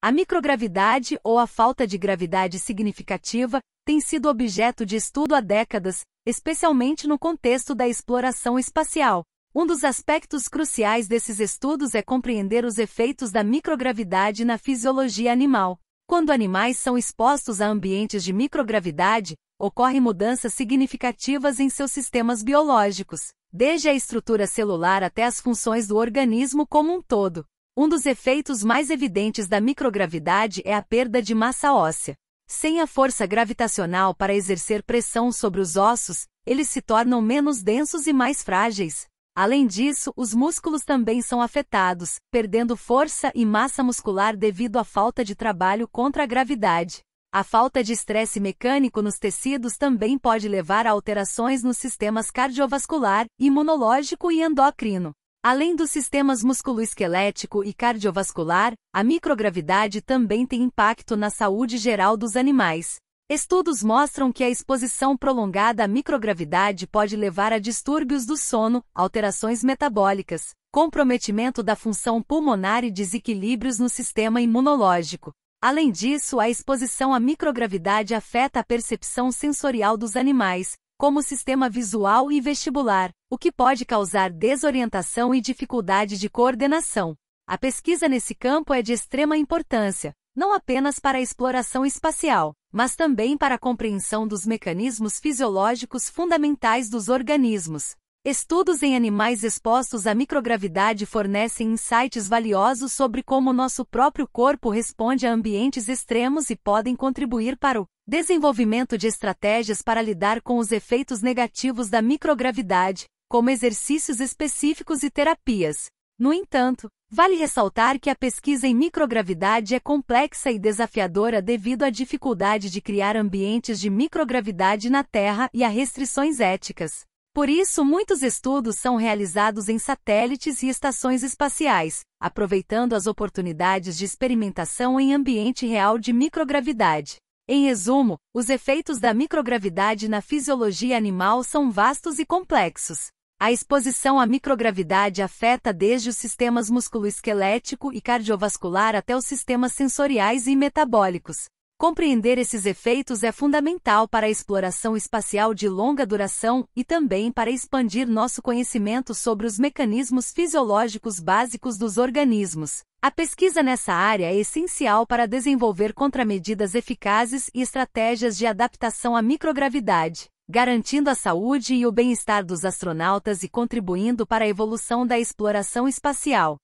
A microgravidade ou a falta de gravidade significativa tem sido objeto de estudo há décadas, especialmente no contexto da exploração espacial. Um dos aspectos cruciais desses estudos é compreender os efeitos da microgravidade na fisiologia animal. Quando animais são expostos a ambientes de microgravidade, ocorrem mudanças significativas em seus sistemas biológicos, desde a estrutura celular até as funções do organismo como um todo. Um dos efeitos mais evidentes da microgravidade é a perda de massa óssea. Sem a força gravitacional para exercer pressão sobre os ossos, eles se tornam menos densos e mais frágeis. Além disso, os músculos também são afetados, perdendo força e massa muscular devido à falta de trabalho contra a gravidade. A falta de estresse mecânico nos tecidos também pode levar a alterações nos sistemas cardiovascular, imunológico e endócrino. Além dos sistemas musculoesquelético e cardiovascular, a microgravidade também tem impacto na saúde geral dos animais. Estudos mostram que a exposição prolongada à microgravidade pode levar a distúrbios do sono, alterações metabólicas, comprometimento da função pulmonar e desequilíbrios no sistema imunológico. Além disso, a exposição à microgravidade afeta a percepção sensorial dos animais, como sistema visual e vestibular, o que pode causar desorientação e dificuldade de coordenação. A pesquisa nesse campo é de extrema importância, não apenas para a exploração espacial, mas também para a compreensão dos mecanismos fisiológicos fundamentais dos organismos. Estudos em animais expostos à microgravidade fornecem insights valiosos sobre como nosso próprio corpo responde a ambientes extremos e podem contribuir para o Desenvolvimento de estratégias para lidar com os efeitos negativos da microgravidade, como exercícios específicos e terapias. No entanto, vale ressaltar que a pesquisa em microgravidade é complexa e desafiadora devido à dificuldade de criar ambientes de microgravidade na Terra e a restrições éticas. Por isso, muitos estudos são realizados em satélites e estações espaciais, aproveitando as oportunidades de experimentação em ambiente real de microgravidade. Em resumo, os efeitos da microgravidade na fisiologia animal são vastos e complexos. A exposição à microgravidade afeta desde os sistemas musculoesquelético e cardiovascular até os sistemas sensoriais e metabólicos. Compreender esses efeitos é fundamental para a exploração espacial de longa duração e também para expandir nosso conhecimento sobre os mecanismos fisiológicos básicos dos organismos. A pesquisa nessa área é essencial para desenvolver contramedidas eficazes e estratégias de adaptação à microgravidade, garantindo a saúde e o bem-estar dos astronautas e contribuindo para a evolução da exploração espacial.